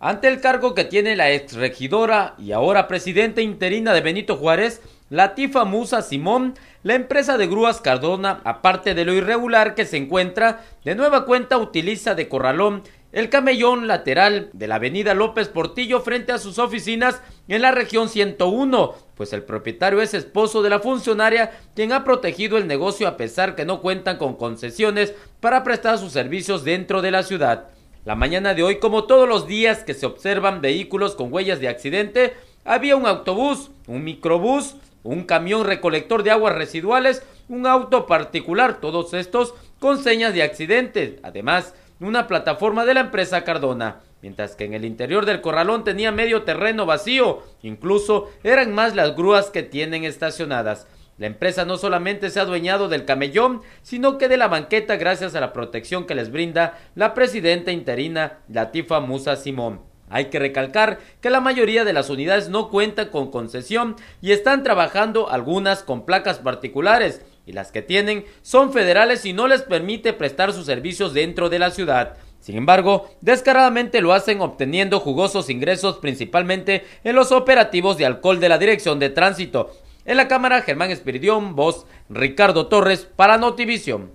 Ante el cargo que tiene la exregidora y ahora presidenta interina de Benito Juárez, Latifa Musa Simón, la empresa de grúas Cardona, aparte de lo irregular que se encuentra, de nueva cuenta utiliza de corralón el camellón lateral de la avenida López Portillo frente a sus oficinas en la región 101, pues el propietario es esposo de la funcionaria quien ha protegido el negocio a pesar que no cuentan con concesiones para prestar sus servicios dentro de la ciudad. La mañana de hoy, como todos los días que se observan vehículos con huellas de accidente, había un autobús, un microbús, un camión recolector de aguas residuales, un auto particular, todos estos con señas de accidente. Además, una plataforma de la empresa Cardona, mientras que en el interior del corralón tenía medio terreno vacío, incluso eran más las grúas que tienen estacionadas. La empresa no solamente se ha adueñado del camellón, sino que de la banqueta gracias a la protección que les brinda la presidenta interina Latifa Musa Simón. Hay que recalcar que la mayoría de las unidades no cuentan con concesión y están trabajando algunas con placas particulares y las que tienen son federales y no les permite prestar sus servicios dentro de la ciudad. Sin embargo, descaradamente lo hacen obteniendo jugosos ingresos principalmente en los operativos de alcohol de la Dirección de Tránsito, en la cámara, Germán Espiridión, voz Ricardo Torres para Notivision.